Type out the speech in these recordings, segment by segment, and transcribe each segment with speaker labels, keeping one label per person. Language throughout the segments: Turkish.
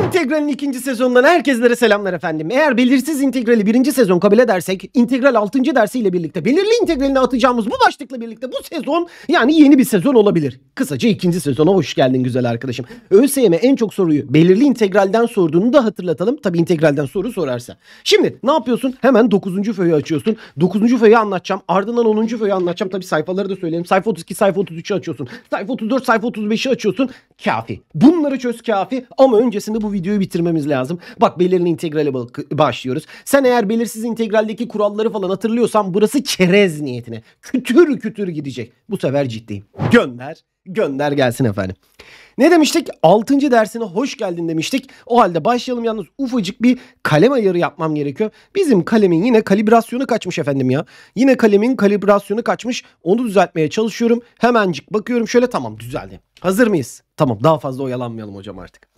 Speaker 1: İntegral'in ikinci sezonundan herkeslere selamlar efendim. Eğer belirsiz integrali birinci sezon kabul edersek integral altıncı dersiyle birlikte belirli integralini atacağımız bu başlıkla birlikte bu sezon yani yeni bir sezon olabilir. Kısaca ikinci sezona hoş geldin güzel arkadaşım. ÖSYM en çok soruyu belirli integralden sorduğunu da hatırlatalım. Tabi integralden soru sorarsa. Şimdi ne yapıyorsun? Hemen dokuzuncu föyü açıyorsun. Dokuzuncu föyü anlatacağım. Ardından onuncu föyü anlatacağım. Tabi sayfaları da söyleyelim. Sayfa 32, sayfa 33'ü açıyorsun. Sayfa 34, sayfa 35'i açıyorsun. Kafi. Bunları çöz kafi ama öncesinde bu videoyu bitirmemiz lazım. Bak belirli integrale başlıyoruz. Sen eğer belirsiz integraldeki kuralları falan hatırlıyorsan burası çerez niyetine. Kütür kütür gidecek. Bu sefer ciddiyim. Gönder. Gönder gelsin efendim. Ne demiştik? 6. dersine hoş geldin demiştik. O halde başlayalım yalnız ufacık bir kalem ayarı yapmam gerekiyor. Bizim kalemin yine kalibrasyonu kaçmış efendim ya. Yine kalemin kalibrasyonu kaçmış. Onu düzeltmeye çalışıyorum. Hemencik bakıyorum şöyle tamam düzeldi. Hazır mıyız? Tamam daha fazla oyalanmayalım hocam artık.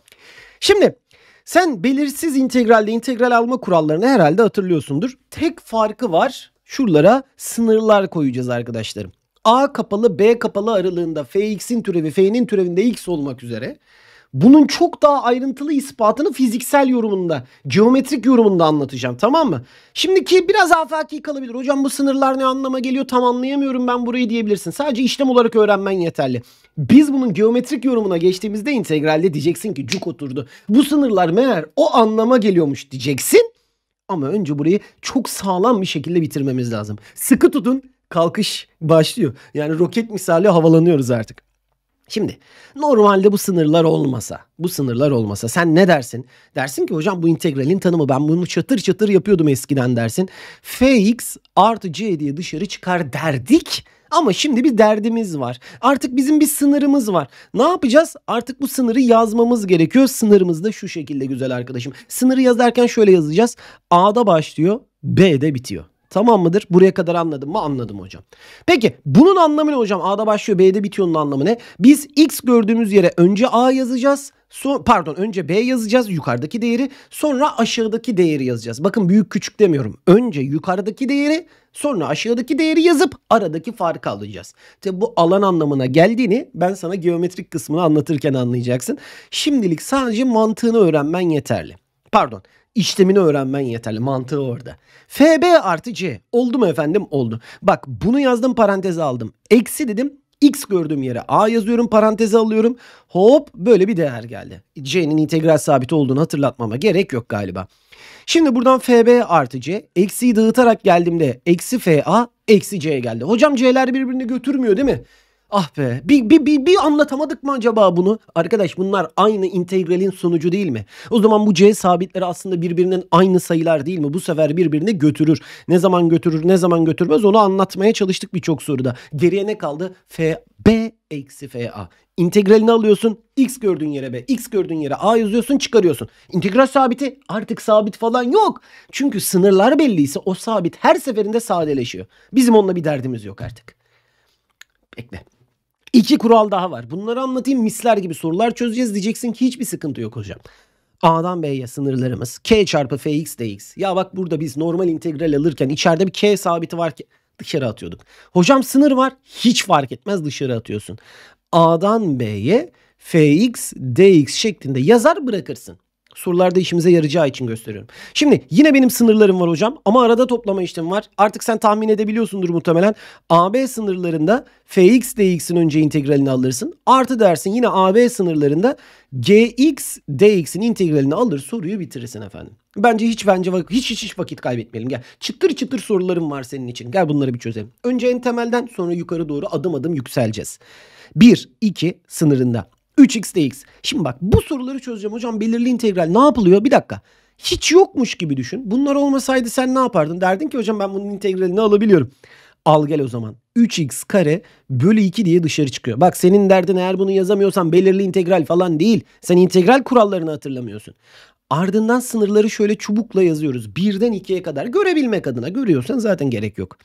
Speaker 1: Şimdi sen belirsiz integralde integral alma kurallarını herhalde hatırlıyorsundur. Tek farkı var. Şuralara sınırlar koyacağız arkadaşlarım. A kapalı B kapalı aralığında fx'in türevi f'nin türevinde x olmak üzere bunun çok daha ayrıntılı ispatını fiziksel yorumunda, geometrik yorumunda anlatacağım tamam mı? Şimdiki biraz afaki kalabilir. Hocam bu sınırlar ne anlama geliyor tam anlayamıyorum ben burayı diyebilirsin. Sadece işlem olarak öğrenmen yeterli. Biz bunun geometrik yorumuna geçtiğimizde integralde diyeceksin ki cuk oturdu. Bu sınırlar meğer o anlama geliyormuş diyeceksin. Ama önce burayı çok sağlam bir şekilde bitirmemiz lazım. Sıkı tutun kalkış başlıyor. Yani roket misali havalanıyoruz artık. Şimdi normalde bu sınırlar olmasa, bu sınırlar olmasa sen ne dersin? Dersin ki hocam bu integralin tanımı ben bunu çatır çatır yapıyordum eskiden dersin. Fx artı c diye dışarı çıkar derdik. Ama şimdi bir derdimiz var. Artık bizim bir sınırımız var. Ne yapacağız? Artık bu sınırı yazmamız gerekiyor. Sınırımız da şu şekilde güzel arkadaşım. Sınırı yazarken şöyle yazacağız. A'da başlıyor, B'de bitiyor. Tamam mıdır? Buraya kadar anladım mı? Anladım hocam. Peki bunun anlamı ne hocam? A'da başlıyor B'de bitiyor. bitiyor'un anlamı ne? Biz X gördüğümüz yere önce A yazacağız. Son, pardon önce B yazacağız yukarıdaki değeri sonra aşağıdaki değeri yazacağız. Bakın büyük küçük demiyorum. Önce yukarıdaki değeri sonra aşağıdaki değeri yazıp aradaki farkı alacağız. Tabi bu alan anlamına geldiğini ben sana geometrik kısmını anlatırken anlayacaksın. Şimdilik sadece mantığını öğrenmen yeterli. Pardon işlemini öğrenmen yeterli. Mantığı orada. FB artı C. Oldu mu efendim? Oldu. Bak bunu yazdım paranteze aldım. Eksi dedim. X gördüğüm yere A yazıyorum paranteze alıyorum. Hop böyle bir değer geldi. C'nin integral sabiti olduğunu hatırlatmama gerek yok galiba. Şimdi buradan FB artı C. Eksiyi dağıtarak geldiğimde eksi FA eksi c geldi. Hocam C'ler birbirini götürmüyor değil mi? Ah be bir, bir, bir, bir anlatamadık mı acaba bunu? Arkadaş bunlar aynı integralin sonucu değil mi? O zaman bu c sabitleri aslında birbirinin aynı sayılar değil mi? Bu sefer birbirini götürür. Ne zaman götürür ne zaman götürmez onu anlatmaya çalıştık birçok soruda. Geriye ne kaldı? F, B eksi F, A. İntegralini alıyorsun. X gördüğün yere B. X gördüğün yere A yazıyorsun çıkarıyorsun. İntegral sabiti artık sabit falan yok. Çünkü sınırlar belliyse o sabit her seferinde sadeleşiyor. Bizim onunla bir derdimiz yok artık. Bekle. İki kural daha var. Bunları anlatayım misler gibi sorular çözeceğiz. Diyeceksin ki hiçbir sıkıntı yok hocam. A'dan B'ye sınırlarımız k çarpı fx dx. Ya bak burada biz normal integral alırken içeride bir k sabiti var ki dışarı atıyorduk. Hocam sınır var hiç fark etmez dışarı atıyorsun. A'dan B'ye fx dx şeklinde yazar bırakırsın. Sorularda işimize yarayacağı için gösteriyorum. Şimdi yine benim sınırlarım var hocam ama arada toplama işlemi var. Artık sen tahmin edebiliyorsundur muhtemelen. AB sınırlarında fx dx'in önce integralini alırsın. Artı dersin yine AB sınırlarında gx dx'in integralini alır soruyu bitirirsin efendim. Bence hiç bence hiç hiç hiç vakit kaybetmeyelim. Gel çıtır çıtır sorularım var senin için. Gel bunları bir çözelim. Önce en temelden sonra yukarı doğru adım adım yükseleceğiz. 1 2 sınırında 3x dx. Şimdi bak bu soruları çözeceğim hocam belirli integral ne yapılıyor? Bir dakika. Hiç yokmuş gibi düşün. Bunlar olmasaydı sen ne yapardın? Derdin ki hocam ben bunun integralini alabiliyorum. Al gel o zaman. 3x kare bölü 2 diye dışarı çıkıyor. Bak senin derdin eğer bunu yazamıyorsan belirli integral falan değil. Sen integral kurallarını hatırlamıyorsun. Ardından sınırları şöyle çubukla yazıyoruz. Birden ikiye kadar görebilmek adına görüyorsan zaten gerek yok.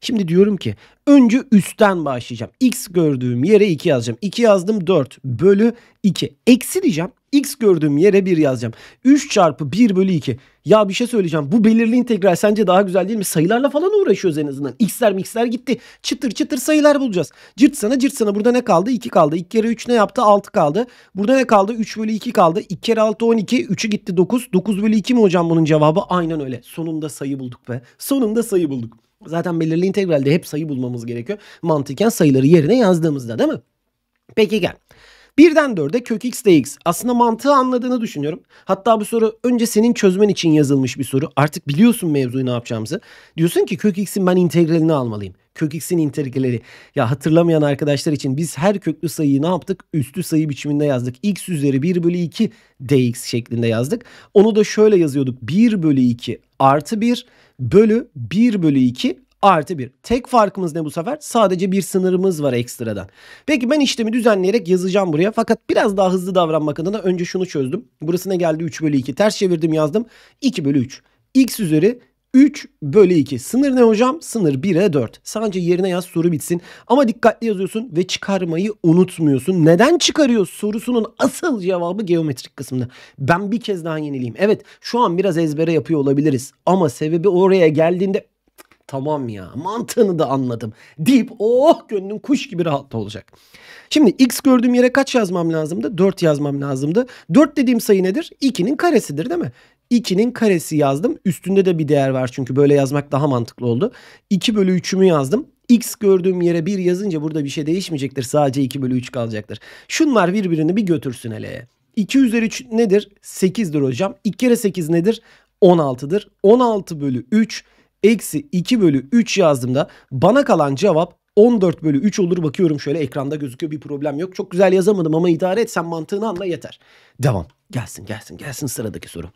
Speaker 1: Şimdi diyorum ki önce üstten başlayacağım. X gördüğüm yere 2 yazacağım. 2 yazdım 4 bölü 2. Eksi diyeceğim. X gördüğüm yere 1 yazacağım. 3 çarpı 1 bölü 2. Ya bir şey söyleyeceğim. Bu belirli integral sence daha güzel değil mi? Sayılarla falan uğraşıyoruz en azından. X'ler mixler gitti. Çıtır çıtır sayılar bulacağız. Cırt sana cırt sana. Burada ne kaldı? 2 kaldı. 2 kere 3 ne yaptı? 6 kaldı. Burada ne kaldı? 3 bölü 2 kaldı. 2 kere 6 12. 3'ü gitti 9. 9 bölü 2 mi hocam bunun cevabı? Aynen öyle. Sonunda sayı bulduk be. Sonunda sayı bulduk. Zaten belirli integralde hep sayı bulmamız gerekiyor. Mantıken sayıları yerine yazdığımızda değil mi? Peki gel. Birden dörde kök x dx. Aslında mantığı anladığını düşünüyorum. Hatta bu soru önce senin çözmen için yazılmış bir soru. Artık biliyorsun mevzuyu ne yapacağımızı. Diyorsun ki kök x'in ben integralini almalıyım. Kök x'in integrali. Ya hatırlamayan arkadaşlar için biz her köklü sayıyı ne yaptık? Üstü sayı biçiminde yazdık. x üzeri 1 bölü 2 dx şeklinde yazdık. Onu da şöyle yazıyorduk. 1 bölü 2 artı 1 bölü 1 bölü 2 artı 1. Tek farkımız ne bu sefer? Sadece bir sınırımız var ekstradan. Peki ben işlemi düzenleyerek yazacağım buraya. Fakat biraz daha hızlı davranmak adına önce şunu çözdüm. Burasına geldi 3 bölü 2. Ters çevirdim yazdım. 2 bölü 3. x üzeri 3 bölü 2. Sınır ne hocam? Sınır 1'e 4. Sadece yerine yaz soru bitsin. Ama dikkatli yazıyorsun ve çıkarmayı unutmuyorsun. Neden çıkarıyor sorusunun asıl cevabı geometrik kısmında. Ben bir kez daha yenileyim. Evet şu an biraz ezbere yapıyor olabiliriz. Ama sebebi oraya geldiğinde tamam ya mantığını da anladım deyip oh gönlün kuş gibi rahat olacak. Şimdi x gördüğüm yere kaç yazmam lazımdı? 4 yazmam lazımdı. 4 dediğim sayı nedir? 2'nin karesidir değil mi? 2'nin karesi yazdım. Üstünde de bir değer var çünkü böyle yazmak daha mantıklı oldu. 2 bölü 3'ümü yazdım. X gördüğüm yere 1 yazınca burada bir şey değişmeyecektir. Sadece 2 bölü 3 kalacaktır. Şunlar birbirini bir götürsün hele. 2 üzeri 3 nedir? 8'dir hocam. 2 kere 8 nedir? 16'dır. 16 bölü 3 eksi 2 bölü 3 yazdığımda bana kalan cevap 14 bölü 3 olur. Bakıyorum şöyle ekranda gözüküyor bir problem yok. Çok güzel yazamadım ama idare etsen mantığını anla yeter. Devam. Gelsin gelsin gelsin sıradaki soru.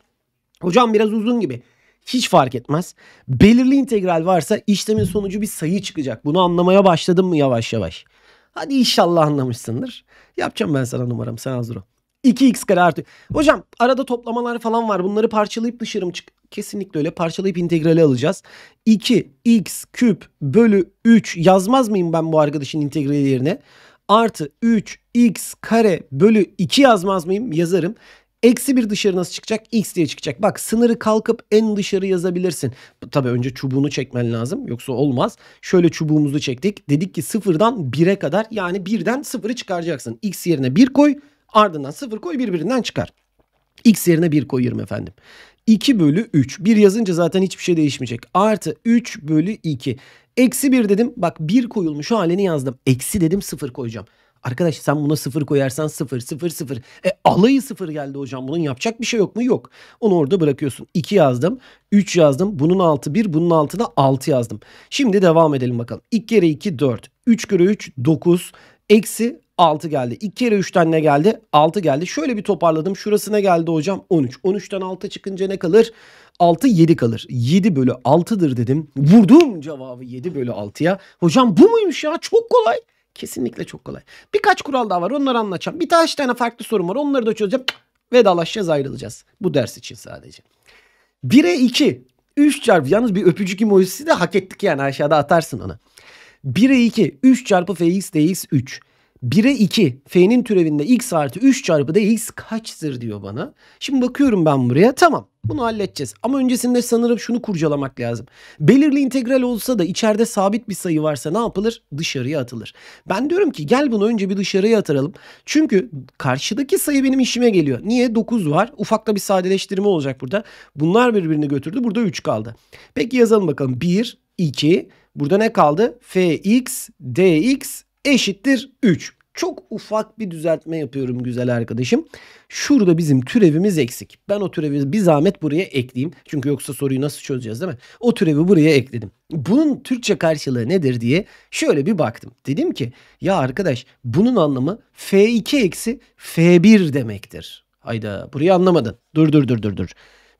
Speaker 1: Hocam biraz uzun gibi. Hiç fark etmez. Belirli integral varsa işlemin sonucu bir sayı çıkacak. Bunu anlamaya başladın mı yavaş yavaş. Hadi inşallah anlamışsındır. Yapacağım ben sana numaram sen hazır ol. 2x kare artı. Hocam arada toplamalar falan var. Bunları parçalayıp dışarı mı çık. Kesinlikle öyle. Parçalayıp integrali alacağız. 2x küp bölü 3 yazmaz mıyım ben bu arkadaşın integrali yerine? Artı 3x kare bölü 2 yazmaz mıyım? Yazarım. Eksi bir dışarı nasıl çıkacak? X diye çıkacak. Bak sınırı kalkıp en dışarı yazabilirsin. Tabi önce çubuğunu çekmen lazım. Yoksa olmaz. Şöyle çubuğumuzu çektik. Dedik ki sıfırdan bire kadar yani birden sıfırı çıkaracaksın. X yerine bir koy ardından sıfır koy birbirinden çıkar. X yerine 1 koyuyorum efendim. 2 bölü 3. 1 yazınca zaten hiçbir şey değişmeyecek. Artı 3 bölü 2. Eksi 1 dedim. Bak 1 koyulmuş halini yazdım. Eksi dedim 0 koyacağım. Arkadaş sen buna sıfır koyarsan sıfır sıfır sıfır. E alayı sıfır geldi hocam bunun yapacak bir şey yok mu? Yok. Onu orada bırakıyorsun. 2 yazdım. 3 yazdım. Bunun altı 1. Bunun altına 6 yazdım. Şimdi devam edelim bakalım. 2 kere 2 4. 3 kere 3 9. Eksi 6 geldi. 2 kere 3'ten ne geldi? 6 geldi. Şöyle bir toparladım. Şurasına geldi hocam? 13. 13'ten 6 çıkınca ne kalır? 6 7 kalır. 7 bölü 6'dır dedim. Vurdum cevabı 7 bölü 6'ya. Hocam bu muymuş ya? Çok kolay. Kesinlikle çok kolay. Birkaç kural daha var onları anlatacağım. Bir tane, tane farklı sorum var onları da çözeceğim. Vedalaşacağız ayrılacağız. Bu ders için sadece. 1'e 2. 3 çarpı yalnız bir öpücük emojisi de hak ettik yani aşağıda atarsın ona. 1'e 2. 3 çarpı fx dx 3. 1'e 2 f'nin türevinde x artı 3 çarpı dx kaçtır diyor bana. Şimdi bakıyorum ben buraya tamam bunu halledeceğiz. Ama öncesinde sanırım şunu kurcalamak lazım. Belirli integral olsa da içeride sabit bir sayı varsa ne yapılır? Dışarıya atılır. Ben diyorum ki gel bunu önce bir dışarıya atıralım. Çünkü karşıdaki sayı benim işime geliyor. Niye? 9 var. Ufakta bir sadeleştirme olacak burada. Bunlar birbirini götürdü. Burada 3 kaldı. Peki yazalım bakalım. 1, 2, burada ne kaldı? fx, dx, eşittir 3. Çok ufak bir düzeltme yapıyorum güzel arkadaşım. Şurada bizim türevimiz eksik. Ben o türevi bir zahmet buraya ekleyeyim. Çünkü yoksa soruyu nasıl çözeceğiz değil mi? O türevi buraya ekledim. Bunun Türkçe karşılığı nedir diye şöyle bir baktım. Dedim ki ya arkadaş bunun anlamı F2 eksi F1 demektir. Hayda burayı anlamadın. Dur dur dur dur dur.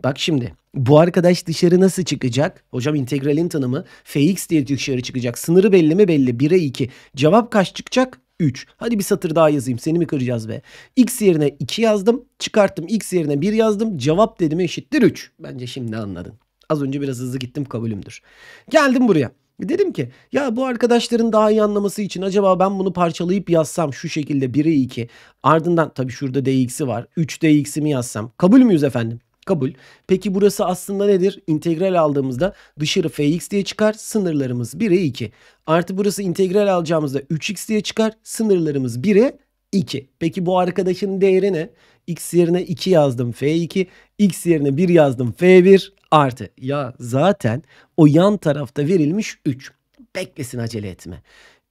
Speaker 1: Bak şimdi bu arkadaş dışarı nasıl çıkacak? Hocam integralin tanımı fx diye dışarı çıkacak. Sınırı belli mi? Belli. 1'e 2. Cevap kaç çıkacak? 3. Hadi bir satır daha yazayım. Seni mi kıracağız be? X yerine 2 yazdım. Çıkarttım. X yerine 1 yazdım. Cevap dedim eşittir 3. Bence şimdi anladın. Az önce biraz hızlı gittim kabulümdür. Geldim buraya. Dedim ki ya bu arkadaşların daha iyi anlaması için acaba ben bunu parçalayıp yazsam şu şekilde 1'e 2 ardından tabii şurada dx'i var 3 dx'imi yazsam kabul müyüz efendim? Kabul. Peki burası aslında nedir? İntegral aldığımızda dışarı fx diye çıkar. Sınırlarımız 1'e 2. Artı burası integral alacağımızda 3x diye çıkar. Sınırlarımız 1'e 2. Peki bu arkadaşın değeri ne? x yerine 2 yazdım f2. x yerine 1 yazdım f1 artı. Ya zaten o yan tarafta verilmiş 3. Beklesin acele etme.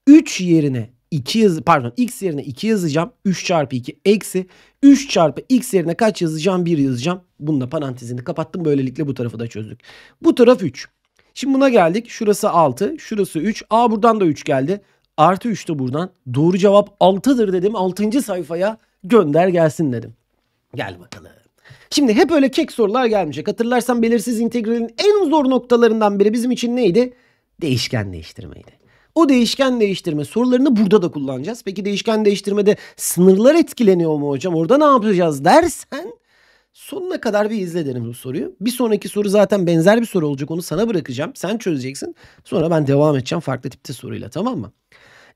Speaker 1: 3 yerine 2 yaz pardon x yerine 2 yazacağım. 3 çarpı 2 eksi 3 çarpı x yerine kaç yazacağım? 1 yazacağım. Bununla parantezini kapattım. Böylelikle bu tarafı da çözdük. Bu taraf 3. Şimdi buna geldik. Şurası 6. Şurası 3. A buradan da 3 geldi. Artı 3 de buradan. Doğru cevap 6'dır dedim. 6. sayfaya gönder gelsin dedim. Gel bakalım. Şimdi hep öyle kek sorular gelmeyecek. Hatırlarsan belirsiz integralin en zor noktalarından biri bizim için neydi? Değişken değiştirmeydi. O değişken değiştirme sorularını burada da kullanacağız. Peki değişken değiştirmede sınırlar etkileniyor mu hocam? Orada ne yapacağız dersen sonuna kadar bir izle derim bu soruyu. Bir sonraki soru zaten benzer bir soru olacak. Onu sana bırakacağım. Sen çözeceksin. Sonra ben devam edeceğim farklı tipte soruyla tamam mı?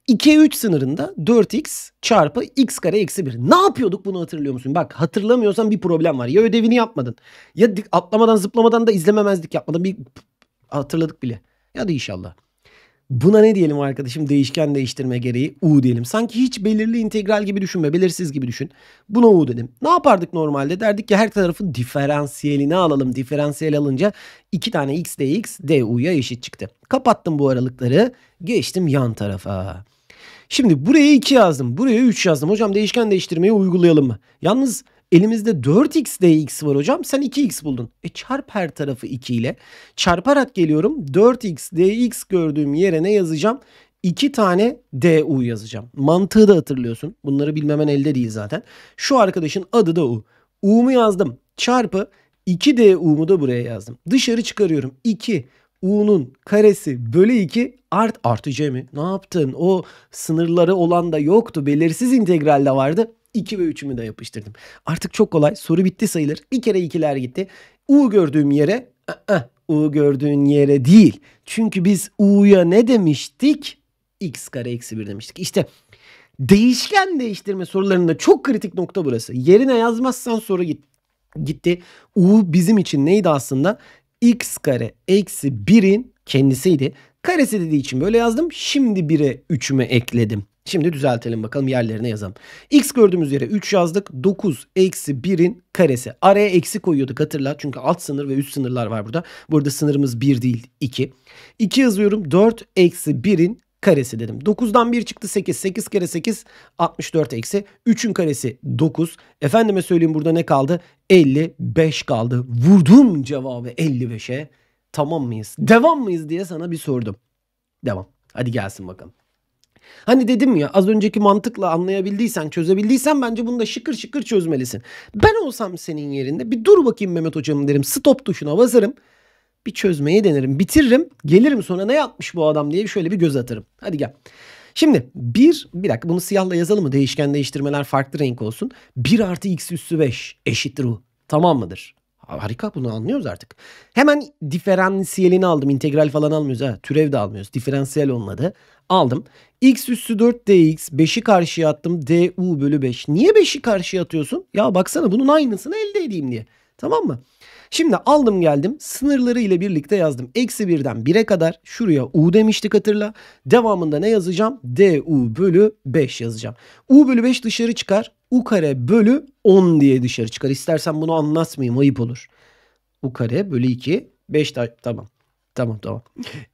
Speaker 1: 2'ye 3 sınırında 4x çarpı x kare eksi 1. Ne yapıyorduk bunu hatırlıyor musun? Bak hatırlamıyorsan bir problem var. Ya ödevini yapmadın. Ya atlamadan zıplamadan da izlememezlik yapmadan bir hatırladık bile. Ya da inşallah. Buna ne diyelim arkadaşım? Değişken değiştirme gereği u diyelim. Sanki hiç belirli integral gibi düşünme. Belirsiz gibi düşün. Buna u dedim. Ne yapardık normalde? Derdik ki her tarafı diferansiyelini alalım. Diferansiyel alınca iki tane x dx du'ya eşit çıktı. Kapattım bu aralıkları. Geçtim yan tarafa. Şimdi buraya 2 yazdım. Buraya 3 yazdım. Hocam değişken değiştirmeyi uygulayalım mı? Yalnız Elimizde 4x dx var hocam. Sen 2x buldun. E çarp her tarafı 2 ile. Çarparak geliyorum. 4x dx gördüğüm yere ne yazacağım? 2 tane du yazacağım. Mantığı da hatırlıyorsun. Bunları bilmemen elde değil zaten. Şu arkadaşın adı da u. u'mu yazdım. Çarpı 2 du'mu da buraya yazdım. Dışarı çıkarıyorum. 2 u'nun karesi bölü 2 art artı c mi? Ne yaptın? O sınırları olan da yoktu. Belirsiz integralde vardı. 2 ve 3'ümü de yapıştırdım. Artık çok kolay. Soru bitti sayılır. Bir kere ikiler gitti. U gördüğüm yere ı-ı, U gördüğün yere değil. Çünkü biz U'ya ne demiştik? X kare eksi 1 demiştik. İşte değişken değiştirme sorularında çok kritik nokta burası. Yerine yazmazsan soru git, gitti. U bizim için neydi aslında? X kare eksi 1'in kendisiydi. Karesi dediği için böyle yazdım. Şimdi 1'e 3'üme ekledim. Şimdi düzeltelim bakalım yerlerine yazalım. X gördüğümüz yere 3 yazdık. 9 eksi 1'in karesi. Araya eksi koyuyorduk hatırla. Çünkü alt sınır ve üst sınırlar var burada. Burada sınırımız 1 değil 2. 2 yazıyorum. 4 eksi 1'in karesi dedim. 9'dan 1 çıktı 8. 8 kere 8 64 eksi. 3'ün karesi 9. Efendime söyleyeyim burada ne kaldı? 55 kaldı. Vurdum cevabı 55'e. Tamam mıyız? Devam mıyız diye sana bir sordum. Devam. Hadi gelsin bakalım. Hani dedim ya az önceki mantıkla anlayabildiysen, çözebildiysen bence bunu da şıkır şıkır çözmelisin. Ben olsam senin yerinde bir dur bakayım Mehmet hocam derim. Stop tuşuna basarım. Bir çözmeye denerim. Bitiririm. Gelirim sonra ne yapmış bu adam diye şöyle bir göz atarım. Hadi gel. Şimdi bir, bir dakika bunu siyahla yazalım mı? Değişken değiştirmeler farklı renk olsun. 1 artı x üssü 5 eşittir u. Tamam mıdır? Harika bunu anlıyoruz artık. Hemen diferansiyelini aldım. İntegral falan almıyoruz ha. Türev de almıyoruz. Diferansiyel onun adı. Aldım. x üssü 4 dx 5'i karşıya attım. du bölü 5. Niye 5'i karşıya atıyorsun? Ya baksana bunun aynısını elde edeyim diye. Tamam mı? Şimdi aldım geldim sınırları ile birlikte yazdım. Eksi birden 1'e kadar şuraya u demiştik hatırla. Devamında ne yazacağım? du bölü 5 yazacağım. u bölü 5 dışarı çıkar u kare bölü 10 diye dışarı çıkar. İstersen bunu anlatmayayım ayıp olur. u kare bölü 2 5 da tamam. Tamam tamam.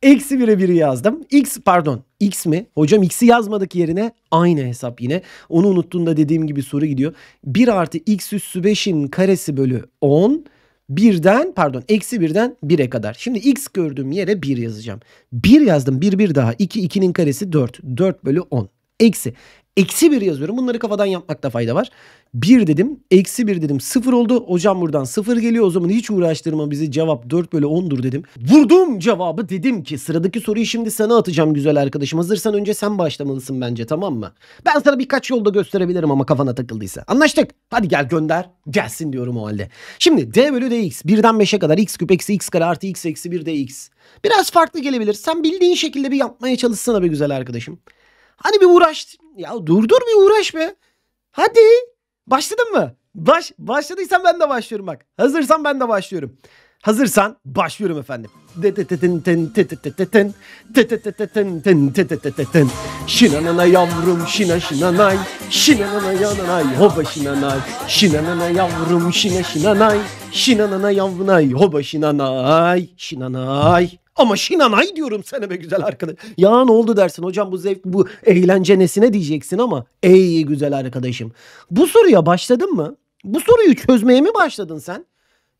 Speaker 1: Eksi 1'e 1'i yazdım. X pardon X mi? Hocam X'i yazmadık yerine aynı hesap yine. Onu unuttuğunda dediğim gibi soru gidiyor. 1 artı X üssü 5'in karesi bölü 10. Birden pardon eksi birden 1'e kadar. Şimdi X gördüğüm yere 1 yazacağım. 1 yazdım 1 1 daha. 2 2'nin karesi 4. 4 bölü 10 eksi. Eksi 1 yazıyorum. Bunları kafadan yapmakta fayda var. 1 dedim. Eksi 1 dedim. 0 oldu. Hocam buradan 0 geliyor. O zaman hiç uğraştırma bizi. Cevap 4 bölü 10'dur dedim. Vurdum cevabı dedim ki sıradaki soruyu şimdi sana atacağım güzel arkadaşım. Hazırsan önce sen başlamalısın bence tamam mı? Ben sana birkaç yolda gösterebilirim ama kafana takıldıysa. Anlaştık. Hadi gel gönder. Gelsin diyorum o halde. Şimdi d bölü dx. 1'den 5'e kadar x küp eksi x kare artı x eksi 1 dx. Biraz farklı gelebilir. Sen bildiğin şekilde bir yapmaya çalışsana be güzel arkadaşım. Hani bir uğraş. Ya dur dur bir uğraş be. Hadi. Başladın mı? Baş, başladıysan ben de başlıyorum bak. Hazırsan ben de başlıyorum. Hazırsan başlıyorum efendim. Şinanana yavrum şina şinanay Şinanana yananay hoba şinanay Şinanana yavrum şina şinanay Şinanana yavrunay hoba şinanay Şinanay ama şinanay diyorum sana be güzel arkadaş. Ya ne oldu dersin hocam bu zevk bu eğlence nesine diyeceksin ama ey güzel arkadaşım. Bu soruya başladın mı? Bu soruyu çözmeye mi başladın sen?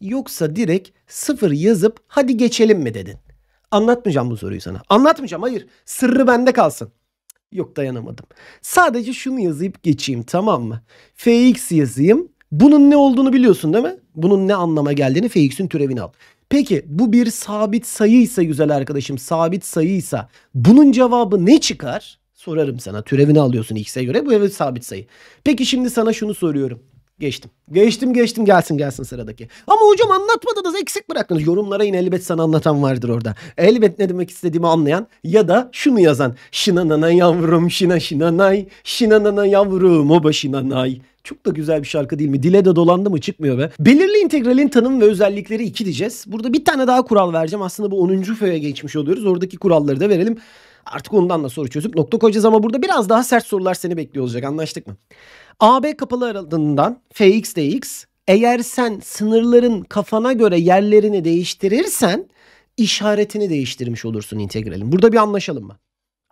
Speaker 1: Yoksa direkt sıfır yazıp hadi geçelim mi dedin? Anlatmayacağım bu soruyu sana. Anlatmayacağım hayır. Sırrı bende kalsın. Yok dayanamadım. Sadece şunu yazıp geçeyim tamam mı? Fx yazayım. Bunun ne olduğunu biliyorsun değil mi? Bunun ne anlama geldiğini Fx'in türevini al. Peki bu bir sabit sayıysa güzel arkadaşım sabit sayıysa bunun cevabı ne çıkar? Sorarım sana. Türevini alıyorsun x'e göre. Bu evet sabit sayı. Peki şimdi sana şunu soruyorum. Geçtim. Geçtim geçtim gelsin gelsin sıradaki. Ama hocam anlatmadınız eksik bıraktınız. Yorumlara in elbet sana anlatan vardır orada. Elbet ne demek istediğimi anlayan ya da şunu yazan. Şinanana yavrum şina şinanay. Şinanana yavrum o nay çok da güzel bir şarkı değil mi? Dile de dolandı mı çıkmıyor be. Belirli integralin tanım ve özellikleri iki diyeceğiz. Burada bir tane daha kural vereceğim. Aslında bu 10. föye geçmiş oluyoruz. Oradaki kuralları da verelim. Artık ondan da soru çözüp nokta koyacağız ama burada biraz daha sert sorular seni bekliyor olacak. Anlaştık mı? AB kapalı aralığından Fx dx eğer sen sınırların kafana göre yerlerini değiştirirsen işaretini değiştirmiş olursun integralin. Burada bir anlaşalım mı?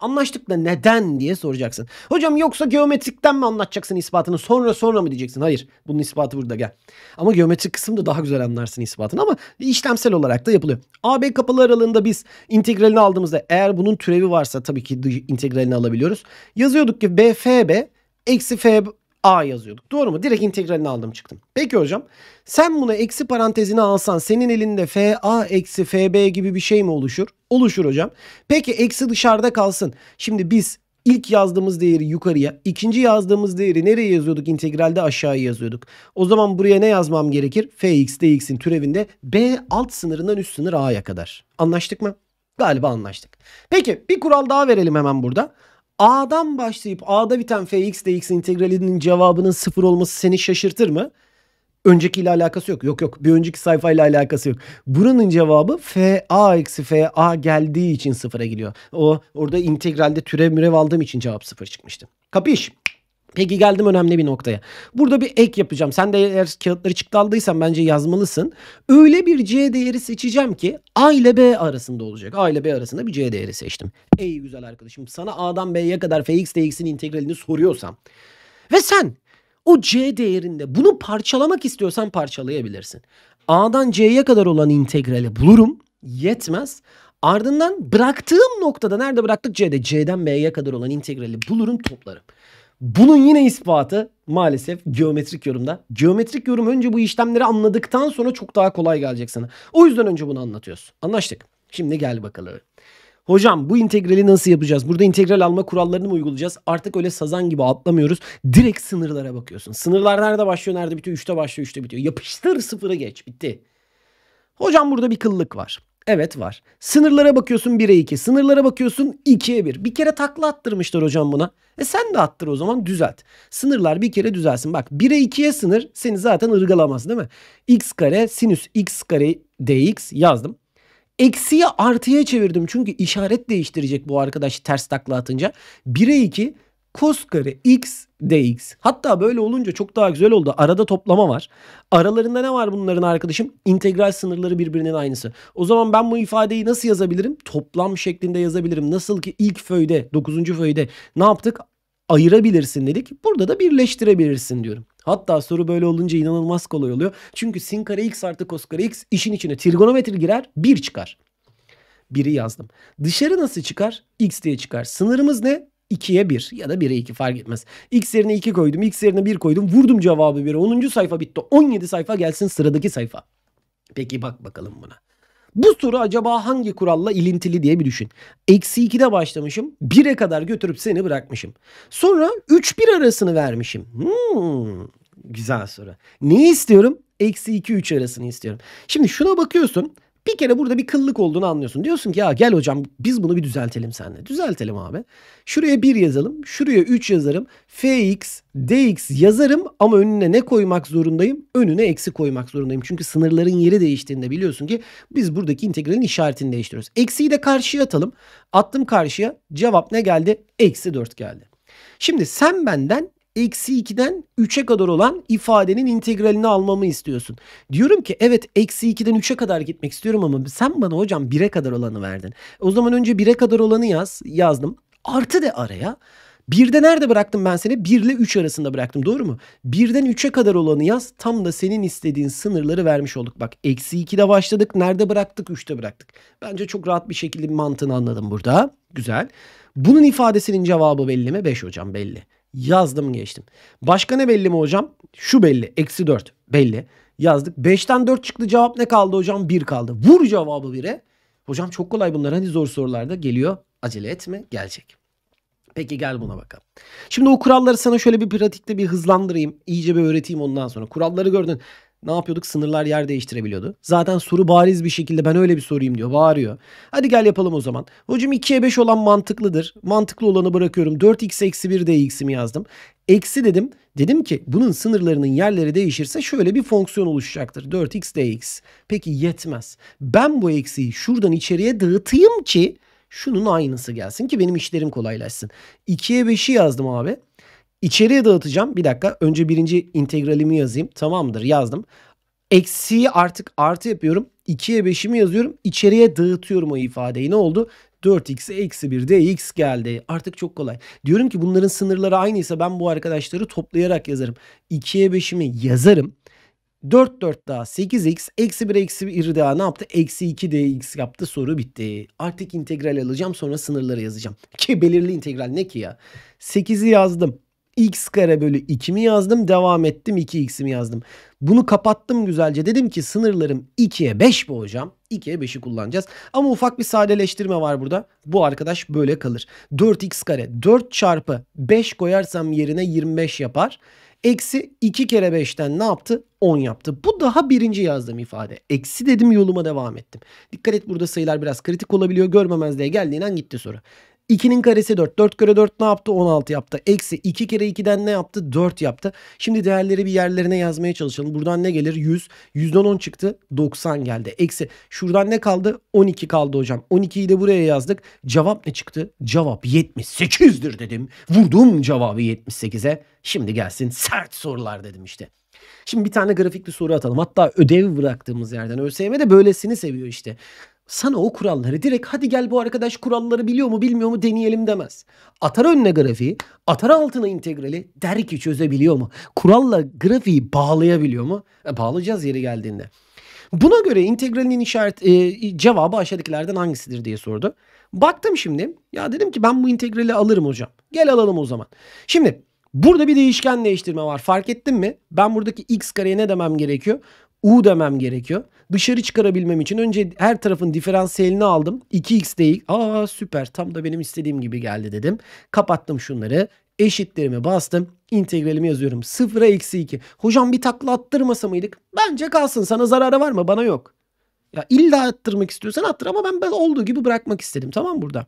Speaker 1: Anlaştık da neden diye soracaksın. Hocam yoksa geometrikten mi anlatacaksın ispatını sonra sonra mı diyeceksin? Hayır bunun ispatı burada gel. Ama geometrik kısımda daha güzel anlarsın ispatını ama işlemsel olarak da yapılıyor. AB kapalı aralığında biz integralini aldığımızda eğer bunun türevi varsa tabii ki integralini alabiliyoruz. Yazıyorduk ki BFB eksi F a yazıyorduk. Doğru mu? Direkt integralini aldım çıktım. Peki hocam sen buna eksi parantezini alsan senin elinde fa eksi fb gibi bir şey mi oluşur? Oluşur hocam. Peki eksi dışarıda kalsın. Şimdi biz ilk yazdığımız değeri yukarıya, ikinci yazdığımız değeri nereye yazıyorduk? İntegralde aşağıya yazıyorduk. O zaman buraya ne yazmam gerekir? fx dx'in türevinde b alt sınırından üst sınır a'ya kadar. Anlaştık mı? Galiba anlaştık. Peki bir kural daha verelim hemen burada. A'dan başlayıp A'da biten Fx dx integralinin cevabının sıfır olması seni şaşırtır mı? Öncekiyle alakası yok. Yok yok. Bir önceki sayfayla alakası yok. Buranın cevabı fa eksi fa geldiği için sıfıra gidiyor. O orada integralde türev mürev aldığım için cevap sıfır çıkmıştı. Kapış? Peki geldim önemli bir noktaya. Burada bir ek yapacağım. Sen de eğer kağıtları çıktı aldıysan bence yazmalısın. Öyle bir C değeri seçeceğim ki A ile B arasında olacak. A ile B arasında bir C değeri seçtim. Ey güzel arkadaşım sana A'dan B'ye kadar Fx dx'in integralini soruyorsam ve sen o C değerinde bunu parçalamak istiyorsan parçalayabilirsin. A'dan C'ye kadar olan integrali bulurum. Yetmez. Ardından bıraktığım noktada nerede bıraktık C'de? C'den B'ye kadar olan integrali bulurum toplarım. Bunun yine ispatı maalesef geometrik yorumda. Geometrik yorum önce bu işlemleri anladıktan sonra çok daha kolay gelecek sana. O yüzden önce bunu anlatıyoruz. Anlaştık. Şimdi gel bakalım. Hocam bu integrali nasıl yapacağız? Burada integral alma kurallarını mı uygulayacağız? Artık öyle sazan gibi atlamıyoruz. Direkt sınırlara bakıyorsun. Sınırlar nerede başlıyor, nerede bitiyor? 3'te başlıyor, 3'te bitiyor. Yapıştır sıfırı geç. Bitti. Hocam burada bir kıllık var. Evet var. Sınırlara bakıyorsun 1'e 2. Sınırlara bakıyorsun 2'ye 1. Bir kere takla attırmışlar hocam buna. E sen de attır o zaman düzelt. Sınırlar bir kere düzelsin. Bak 1'e 2'ye sınır seni zaten ırgalamaz değil mi? x kare sinüs x kare dx yazdım. Eksiye artıya çevirdim. Çünkü işaret değiştirecek bu arkadaş ters takla atınca. 1'e 2 cos kare x dx. Hatta böyle olunca çok daha güzel oldu. Arada toplama var. Aralarında ne var bunların arkadaşım? İntegral sınırları birbirinin aynısı. O zaman ben bu ifadeyi nasıl yazabilirim? Toplam şeklinde yazabilirim. Nasıl ki ilk föyde, 9. föyde ne yaptık? ayırabilirsin dedik. Burada da birleştirebilirsin diyorum. Hatta soru böyle olunca inanılmaz kolay oluyor. Çünkü sin kare x artı kos kare x işin içine trigonometri girer 1 bir çıkar. 1'i yazdım. Dışarı nasıl çıkar? x diye çıkar. Sınırımız ne? 2'ye 1 ya da 1'e 2 fark etmez. X yerine 2 koydum, X yerine 1 koydum. Vurdum cevabı 1'e. 10. sayfa bitti. 17 sayfa gelsin sıradaki sayfa. Peki bak bakalım buna. Bu soru acaba hangi kuralla ilintili diye bir düşün. Eksi 2'de başlamışım. 1'e kadar götürüp seni bırakmışım. Sonra 3-1 arasını vermişim. Hmm, güzel soru. Neyi istiyorum? Eksi 2-3 arasını istiyorum. Şimdi şuna bakıyorsun. Bir kere burada bir kıllık olduğunu anlıyorsun. Diyorsun ki ya gel hocam biz bunu bir düzeltelim seninle. Düzeltelim abi. Şuraya 1 yazalım. Şuraya 3 yazarım. Fx, dx yazarım ama önüne ne koymak zorundayım? Önüne eksi koymak zorundayım. Çünkü sınırların yeri değiştiğinde biliyorsun ki biz buradaki integralin işaretini değiştiriyoruz. Eksiyi de karşıya atalım. Attım karşıya. Cevap ne geldi? Eksi 4 geldi. Şimdi sen benden eksi 2'den 3'e kadar olan ifadenin integralini almamı istiyorsun. Diyorum ki evet eksi 2'den 3'e kadar gitmek istiyorum ama sen bana hocam 1'e kadar olanı verdin. O zaman önce 1'e kadar olanı yaz yazdım. Artı de araya. 1'de nerede bıraktım ben seni? 1 ile 3 arasında bıraktım doğru mu? 1'den 3'e kadar olanı yaz. Tam da senin istediğin sınırları vermiş olduk. Bak eksi 2'de başladık. Nerede bıraktık? 3'te bıraktık. Bence çok rahat bir şekilde mantığını anladım burada. Güzel. Bunun ifadesinin cevabı belli mi? 5 hocam belli. Yazdım geçtim. Başka ne belli mi hocam? Şu belli. Eksi 4 belli. Yazdık. 5'ten 4 çıktı cevap ne kaldı hocam? 1 kaldı. Vur cevabı 1'e. Hocam çok kolay bunlar. Hani zor sorularda geliyor. Acele etme gelecek. Peki gel buna bakalım. Şimdi o kuralları sana şöyle bir pratikte bir hızlandırayım. İyice bir öğreteyim ondan sonra. Kuralları gördün. Ne yapıyorduk? Sınırlar yer değiştirebiliyordu. Zaten soru bariz bir şekilde ben öyle bir sorayım diyor. Bağırıyor. Hadi gel yapalım o zaman. Hocam 2'ye 5 olan mantıklıdır. Mantıklı olanı bırakıyorum. 4x eksi 1 dx'imi yazdım. Eksi dedim. Dedim ki bunun sınırlarının yerleri değişirse şöyle bir fonksiyon oluşacaktır. 4x dx. Peki yetmez. Ben bu eksiyi şuradan içeriye dağıtayım ki şunun aynısı gelsin ki benim işlerim kolaylaşsın. 2'ye 5'i yazdım abi. İçeriye dağıtacağım. Bir dakika. Önce birinci integralimi yazayım. Tamamdır yazdım. Eksiği artık artı yapıyorum. 2'ye 5'imi yazıyorum. İçeriye dağıtıyorum o ifadeyi. Ne oldu? 4x eksi 1 dx geldi. Artık çok kolay. Diyorum ki bunların sınırları aynıysa ben bu arkadaşları toplayarak yazarım. 2'ye 5'imi yazarım. 4 4 daha 8x eksi 1 eksi 1 daha ne yaptı? Eksi 2 dx yaptı soru bitti. Artık integral alacağım sonra sınırları yazacağım. Ki belirli integral ne ki ya? 8'i yazdım x kare bölü 2 mi yazdım devam ettim 2 x'imi yazdım. Bunu kapattım güzelce dedim ki sınırlarım 2'ye 5 mi hocam? 2'ye 5'i kullanacağız. Ama ufak bir sadeleştirme var burada. Bu arkadaş böyle kalır. 4x kare 4 çarpı 5 koyarsam yerine 25 yapar. Eksi 2 kere 5'ten ne yaptı? 10 yaptı. Bu daha birinci yazdığım ifade. Eksi dedim yoluma devam ettim. Dikkat et burada sayılar biraz kritik olabiliyor. Görmemezliğe geldiğinden gitti soru. 2'nin karesi 4. 4 kare 4 ne yaptı? 16 yaptı. Eksi 2 kere 2'den ne yaptı? 4 yaptı. Şimdi değerleri bir yerlerine yazmaya çalışalım. Buradan ne gelir? 100. 100'den 10 çıktı. 90 geldi. Eksi. Şuradan ne kaldı? 12 kaldı hocam. 12'yi de buraya yazdık. Cevap ne çıktı? Cevap 78'dir dedim. Vurdum cevabı 78'e. Şimdi gelsin sert sorular dedim işte. Şimdi bir tane grafikli soru atalım. Hatta ödev bıraktığımız yerden. ÖSYM de böylesini seviyor işte sana o kuralları direkt hadi gel bu arkadaş kuralları biliyor mu bilmiyor mu deneyelim demez. Atar önüne grafiği, atar altına integrali der ki çözebiliyor mu? Kuralla grafiği bağlayabiliyor mu? E, bağlayacağız yeri geldiğinde. Buna göre integralinin işaret e, cevabı aşağıdakilerden hangisidir diye sordu. Baktım şimdi. Ya dedim ki ben bu integrali alırım hocam. Gel alalım o zaman. Şimdi Burada bir değişken değiştirme var. Fark ettin mi? Ben buradaki x kareye ne demem gerekiyor? U demem gerekiyor. Dışarı çıkarabilmem için önce her tarafın diferansiyelini aldım. 2x değil. Aa süper tam da benim istediğim gibi geldi dedim. Kapattım şunları. Eşitlerimi bastım. İntegralimi yazıyorum. 0'a eksi 2. Hocam bir takla attırmasa mıydık? Bence kalsın. Sana zararı var mı? Bana yok. Ya illa attırmak istiyorsan attır ama ben, ben olduğu gibi bırakmak istedim. Tamam burada.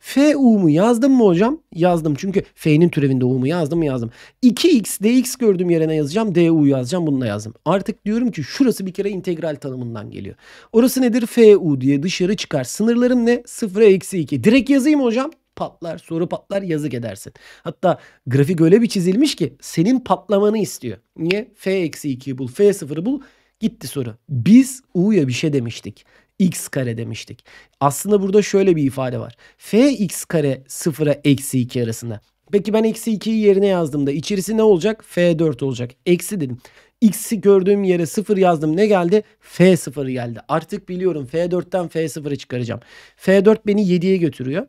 Speaker 1: F U mu yazdım mı hocam? Yazdım. Çünkü F'nin türevinde U mu yazdım mı yazdım. 2x dx gördüğüm yerine yazacağım. DU yazacağım. Bununla yazdım. Artık diyorum ki şurası bir kere integral tanımından geliyor. Orası nedir? FU diye dışarı çıkar. Sınırlarım ne? 0'a eksi 2. Direkt yazayım hocam patlar, soru patlar, yazık edersin. Hatta grafik öyle bir çizilmiş ki senin patlamanı istiyor. Niye? F-2'yi eksi bul, f sıfırı bul. Gitti soru. Biz U'ya bir şey demiştik x kare demiştik. Aslında burada şöyle bir ifade var. f x kare 0'a eksi 2 arasında. Peki ben eksi 2'yi yerine yazdığımda içerisi ne olacak? f4 olacak. Eksi dedim. X'i gördüğüm yere 0 yazdım. Ne geldi? F0 geldi. Artık biliyorum F4'ten F0'ı çıkaracağım. F4 beni 7'ye götürüyor.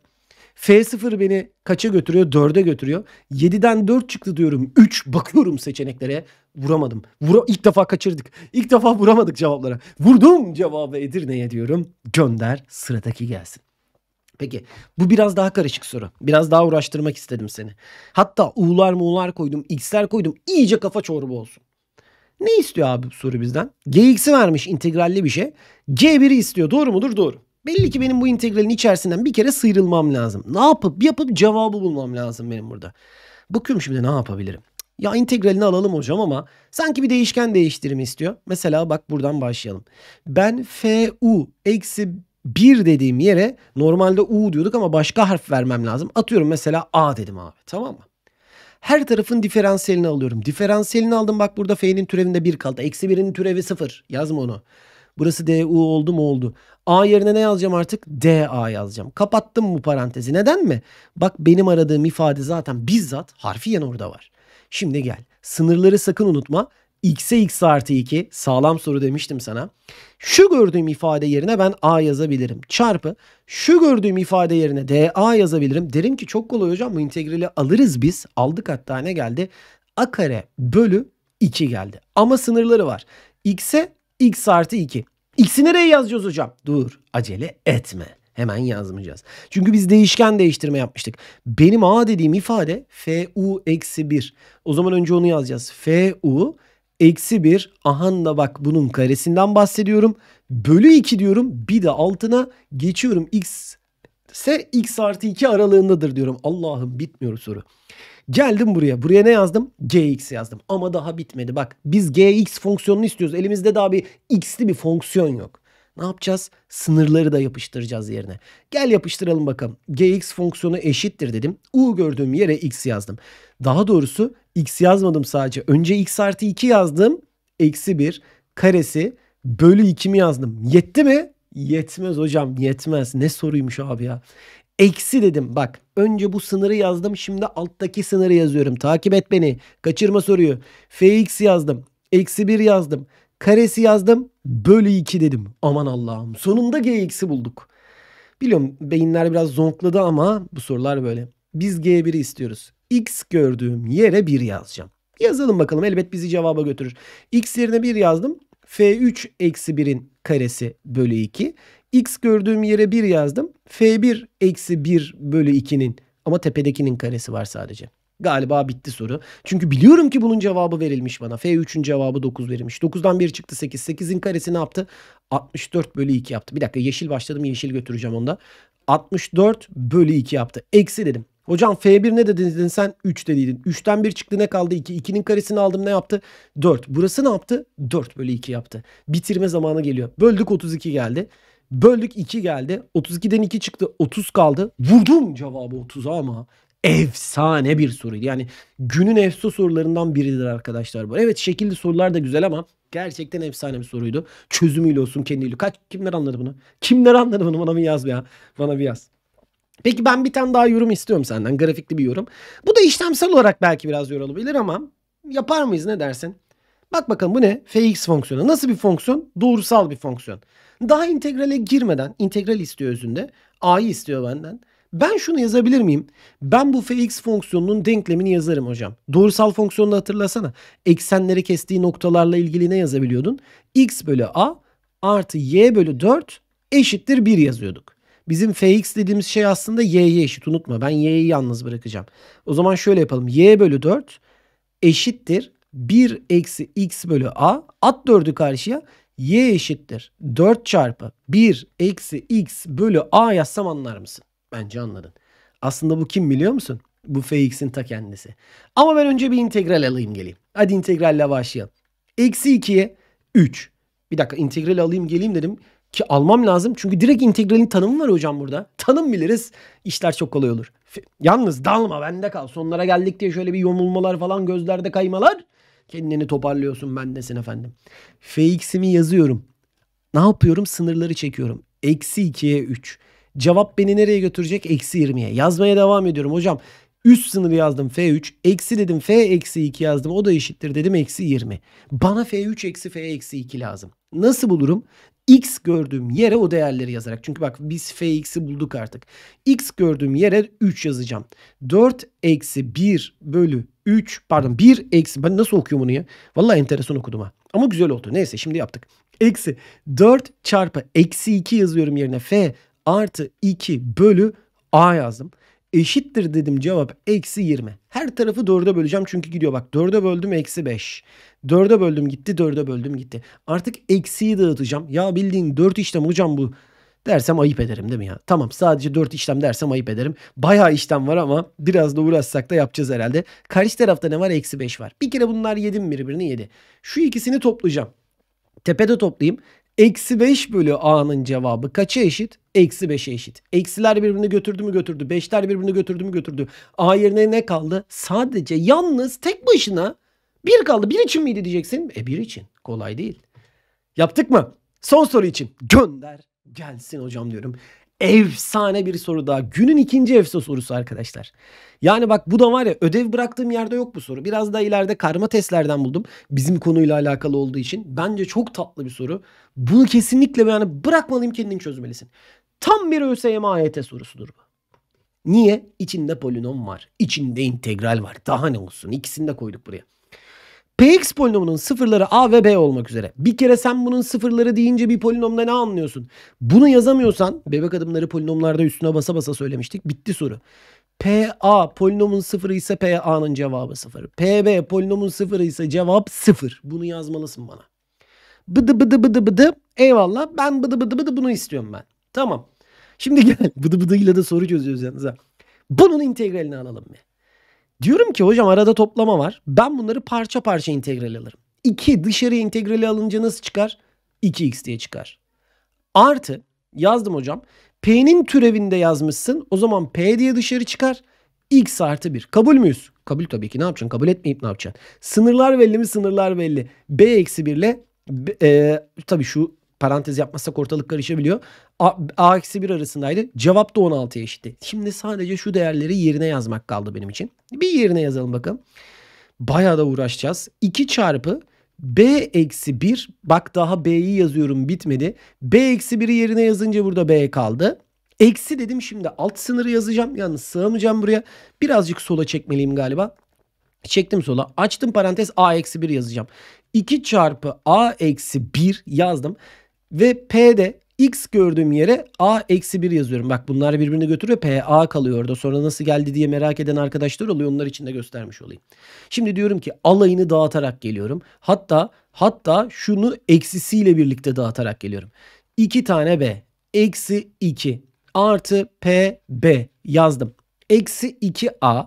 Speaker 1: F0 beni kaça götürüyor? 4'e götürüyor. 7'den 4 çıktı diyorum. 3 bakıyorum seçeneklere. Vuramadım. Vura ilk defa kaçırdık. İlk defa vuramadık cevaplara. Vurdum cevabı Edirne'ye diyorum. Gönder sıradaki gelsin. Peki bu biraz daha karışık soru. Biraz daha uğraştırmak istedim seni. Hatta u'lar mu'lar koydum, x'ler koydum. İyice kafa çorba olsun. Ne istiyor abi soru bizden? gx'i vermiş integralli bir şey. g 1i istiyor. Doğru mudur? Doğru. Belli ki benim bu integralin içerisinden bir kere sıyrılmam lazım. Ne yapıp yapıp cevabı bulmam lazım benim burada. Bakıyorum şimdi ne yapabilirim. Ya integralini alalım hocam ama sanki bir değişken değiştirimi istiyor. Mesela bak buradan başlayalım. Ben fu eksi 1 dediğim yere normalde u diyorduk ama başka harf vermem lazım. Atıyorum mesela a dedim abi tamam mı? Her tarafın diferansiyelini alıyorum. Diferansiyelini aldım bak burada f'nin türevinde 1 kaldı. Eksi 1'in türevi 0. Yazma onu. Burası DU oldu mu oldu. A yerine ne yazacağım artık? DA yazacağım. Kapattım bu parantezi. Neden mi? Bak benim aradığım ifade zaten bizzat harfiyen orada var. Şimdi gel. Sınırları sakın unutma. X'e X artı 2 sağlam soru demiştim sana. Şu gördüğüm ifade yerine ben A yazabilirim. Çarpı şu gördüğüm ifade yerine DA yazabilirim. Derim ki çok kolay hocam bu integrali alırız biz. Aldık hatta ne geldi? A kare bölü 2 geldi. Ama sınırları var. X'e x artı 2. X'i nereye yazacağız hocam? Dur acele etme. Hemen yazmayacağız. Çünkü biz değişken değiştirme yapmıştık. Benim a dediğim ifade fu eksi 1. O zaman önce onu yazacağız. fu eksi 1. Ahan da bak bunun karesinden bahsediyorum. Bölü 2 diyorum. Bir de altına geçiyorum. X ise x artı 2 aralığındadır diyorum. Allah'ım bitmiyor soru. Geldim buraya. Buraya ne yazdım? Gx yazdım. Ama daha bitmedi. Bak biz gx fonksiyonunu istiyoruz. Elimizde daha bir x'li bir fonksiyon yok. Ne yapacağız? Sınırları da yapıştıracağız yerine. Gel yapıştıralım bakalım. gx fonksiyonu eşittir dedim. u gördüğüm yere x yazdım. Daha doğrusu x yazmadım sadece. Önce x artı 2 yazdım. Eksi 1 karesi bölü 2 mi yazdım? Yetti mi? Yetmez hocam yetmez. Ne soruymuş abi ya. Eksi dedim bak. Önce bu sınırı yazdım. Şimdi alttaki sınırı yazıyorum. Takip et beni. Kaçırma soruyu. Fx yazdım. Eksi 1 yazdım. Karesi yazdım. Bölü 2 dedim. Aman Allah'ım. Sonunda gx'i bulduk. Biliyorum beyinler biraz zonkladı ama bu sorular böyle. Biz g1'i istiyoruz. x gördüğüm yere 1 yazacağım. Yazalım bakalım. Elbet bizi cevaba götürür. x yerine 1 yazdım. f3 eksi 1'in karesi bölü 2 x gördüğüm yere 1 yazdım. f1 eksi 1 bölü 2'nin ama tepedekinin karesi var sadece. Galiba bitti soru. Çünkü biliyorum ki bunun cevabı verilmiş bana. F3'ün cevabı 9 verilmiş. 9'dan 1 çıktı 8. 8'in karesi ne yaptı? 64 bölü 2 yaptı. Bir dakika yeşil başladım yeşil götüreceğim onda. 64 bölü 2 yaptı. Eksi dedim. Hocam F1 ne dedin sen? 3 dediydin. 3'ten 1 çıktı ne kaldı? 2. 2'nin karesini aldım ne yaptı? 4. Burası ne yaptı? 4 bölü 2 yaptı. Bitirme zamanı geliyor. Böldük 32 geldi. Böldük 2 geldi. 32'den 2 çıktı. 30 kaldı. Vurdum cevabı 30'a ama efsane bir soruydu. Yani günün efso sorularından biridir arkadaşlar bu. Evet şekilli sorular da güzel ama gerçekten efsane bir soruydu. Çözümüyle olsun kendiyle. Kaç kimler anladı bunu? Kimler anladı bunu? Bana bir yaz ya. Bana bir yaz. Peki ben bir tane daha yorum istiyorum senden. Grafikli bir yorum. Bu da işlemsel olarak belki biraz yorulabilir ama yapar mıyız ne dersin? Bak bakalım bu ne? Fx fonksiyonu. Nasıl bir fonksiyon? Doğrusal bir fonksiyon. Daha integrale girmeden, integral istiyor özünde. A'yı istiyor benden. Ben şunu yazabilir miyim? Ben bu fx fonksiyonunun denklemini yazarım hocam. Doğrusal fonksiyonunu hatırlasana. Eksenleri kestiği noktalarla ilgili ne yazabiliyordun? x bölü a artı y bölü 4 eşittir 1 yazıyorduk. Bizim fx dediğimiz şey aslında y'ye eşit. Unutma ben y'yi yalnız bırakacağım. O zaman şöyle yapalım. y bölü 4 eşittir 1 eksi x bölü a at 4'ü karşıya y eşittir. 4 çarpı 1 eksi x bölü a yazsam anlar mısın? Bence anladın. Aslında bu kim biliyor musun? Bu fx'in ta kendisi. Ama ben önce bir integral alayım geleyim. Hadi integralle başlayalım. Eksi 2'ye 3. Bir dakika integral alayım geleyim dedim ki almam lazım. Çünkü direkt integralin tanımı var hocam burada. Tanım biliriz. İşler çok kolay olur. Yalnız dalma bende kal. Sonlara geldik diye şöyle bir yomulmalar falan gözlerde kaymalar Kendini toparlıyorsun bendesin efendim. Fx'imi yazıyorum. Ne yapıyorum? Sınırları çekiyorum. Eksi 2'ye 3. Cevap beni nereye götürecek? Eksi 20'ye. Yazmaya devam ediyorum. Hocam üst sınırı yazdım F3. Eksi dedim F eksi 2 yazdım. O da eşittir dedim eksi 20. Bana F3 eksi F eksi 2 lazım. Nasıl bulurum? x gördüğüm yere o değerleri yazarak. Çünkü bak biz fx'i bulduk artık. x gördüğüm yere 3 yazacağım. 4 eksi 1 bölü 3 pardon 1 eksi ben nasıl okuyorum bunu ya? Vallahi enteresan okudum ha. Ama güzel oldu. Neyse şimdi yaptık. Eksi 4 çarpı eksi 2 yazıyorum yerine f artı 2 bölü a yazdım. Eşittir dedim cevap eksi 20. Her tarafı 4'e böleceğim çünkü gidiyor bak 4'e böldüm eksi 5. Dörde böldüm gitti dörde böldüm gitti. Artık eksiği dağıtacağım. Ya bildiğin dört işlem hocam bu dersem ayıp ederim değil mi ya? Tamam sadece dört işlem dersem ayıp ederim. Bayağı işlem var ama biraz da uğraşsak da yapacağız herhalde. Karşı tarafta ne var? Eksi beş var. Bir kere bunlar yedim birbirini yedi. Şu ikisini toplayacağım. Tepede toplayayım. Eksi 5 bölü A'nın cevabı kaça eşit? Eksi 5'e eşit. Eksiler birbirini götürdü mü götürdü. Beşler birbirini götürdü mü götürdü. A yerine ne kaldı? Sadece yalnız tek başına bir kaldı. Bir için miydi diyeceksin. E bir için. Kolay değil. Yaptık mı? Son soru için. Gönder gelsin hocam diyorum. Efsane bir soru daha. Günün ikinci EFSO sorusu arkadaşlar. Yani bak bu da var ya ödev bıraktığım yerde yok bu soru. Biraz da ileride karma testlerden buldum. Bizim konuyla alakalı olduğu için. Bence çok tatlı bir soru. Bunu kesinlikle yani bırakmalıyım kendin çözmelisin. Tam bir ÖSYM AYT sorusudur bu. Niye? İçinde polinom var. İçinde integral var. Daha ne olsun? İkisini de koyduk buraya. Px polinomunun sıfırları a ve b olmak üzere. Bir kere sen bunun sıfırları deyince bir polinomda ne anlıyorsun? Bunu yazamıyorsan bebek adımları polinomlarda üstüne basa basa söylemiştik. Bitti soru. PA polinomun sıfırı ise PA'nın cevabı sıfır. PB polinomun sıfırı ise cevap sıfır. Bunu yazmalısın bana. Bıdı bıdı bıdı bıdı. Eyvallah ben bıdı bıdı bıdı bunu istiyorum ben. Tamam. Şimdi gel bıdı bıdıyla da soru çözüyoruz yalnız ha. Bunun integralini alalım bir. Diyorum ki hocam arada toplama var. Ben bunları parça parça integral alırım. 2 dışarı integrali alınca nasıl çıkar? 2x diye çıkar. Artı yazdım hocam. P'nin türevinde yazmışsın. O zaman P diye dışarı çıkar. X artı 1. Kabul müyüz? Kabul tabii ki. Ne yapacaksın? Kabul etmeyip ne yapacaksın? Sınırlar belli mi? Sınırlar belli. B eksi 1 ile e, tabii şu parantez yapmazsak ortalık karışabiliyor. A eksi 1 arasındaydı. Cevap da 16'ya eşitti. Şimdi sadece şu değerleri yerine yazmak kaldı benim için. Bir yerine yazalım bakalım. Bayağı da uğraşacağız. 2 çarpı B eksi 1 bak daha B'yi yazıyorum bitmedi. B eksi 1'i yerine yazınca burada B kaldı. Eksi dedim şimdi alt sınırı yazacağım. Yalnız sığamayacağım buraya. Birazcık sola çekmeliyim galiba. Çektim sola. Açtım parantez A eksi 1 yazacağım. 2 çarpı A eksi 1 yazdım. Ve P'de x gördüğüm yere a eksi 1 yazıyorum. Bak bunlar birbirini götürüyor. P a kalıyor orada. Sonra nasıl geldi diye merak eden arkadaşlar oluyor. Onlar için de göstermiş olayım. Şimdi diyorum ki alayını dağıtarak geliyorum. Hatta hatta şunu eksisiyle birlikte dağıtarak geliyorum. 2 tane b eksi 2 artı p b yazdım. Eksi 2 a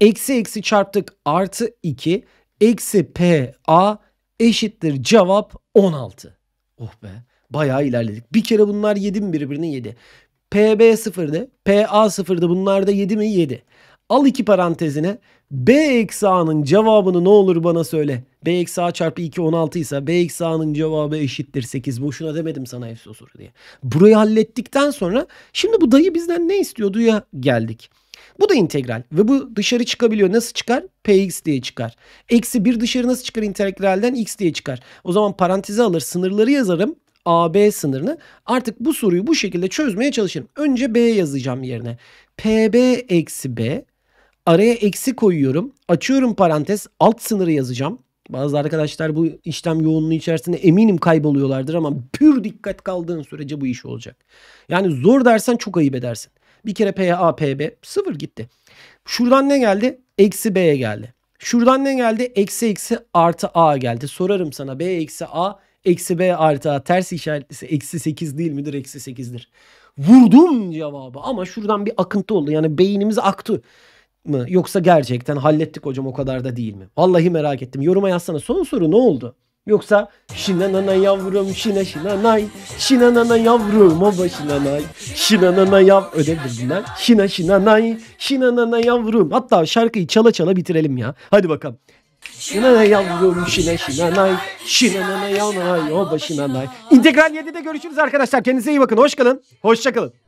Speaker 1: eksi eksi çarptık artı 2 eksi p a eşittir cevap 16. Oh be. Bayağı ilerledik. Bir kere bunlar yedi mi birbirini? Yedi. PB sıfırdı. PA sıfırdı. Bunlar da yedi mi? Yedi. Al iki parantezine. B eksi A'nın cevabını ne olur bana söyle. B eksi A çarpı 2 16 ise B eksi A'nın cevabı eşittir 8. Boşuna demedim sana Efsosur diye. Burayı hallettikten sonra şimdi bu dayı bizden ne istiyordu ya geldik. Bu da integral ve bu dışarı çıkabiliyor. Nasıl çıkar? Px diye çıkar. Eksi 1 dışarı nasıl çıkar integralden? X diye çıkar. O zaman paranteze alır sınırları yazarım. AB sınırını. Artık bu soruyu bu şekilde çözmeye çalışırım. Önce B yazacağım yerine. PB eksi B. Araya eksi koyuyorum. Açıyorum parantez. Alt sınırı yazacağım. Bazı arkadaşlar bu işlem yoğunluğu içerisinde eminim kayboluyorlardır ama pür dikkat kaldığın sürece bu iş olacak. Yani zor dersen çok ayıp edersin. Bir kere PA, PB sıfır gitti. Şuradan ne geldi? Eksi B'ye geldi. Şuradan ne geldi? Eksi eksi artı A geldi. Sorarım sana B eksi A eksi B artı A ters işaretlisi eksi 8 değil midir? Eksi 8'dir. Vurdum cevabı ama şuradan bir akıntı oldu. Yani beynimiz aktı mı? Yoksa gerçekten hallettik hocam o kadar da değil mi? Vallahi merak ettim. Yoruma yazsana. Son soru ne oldu? Yoksa şinanana yavrum şina şinanay şinanana yavrum oba şinanay şinanana yav ödevdir bunlar şina şinanay şinanana yavrum hatta şarkıyı çala çala bitirelim ya hadi bakalım Şinana yavrum şine şinanay şinanana yanay oba şinanay İntegral 7'de görüşürüz arkadaşlar kendinize iyi bakın hoş kalın hoşça kalın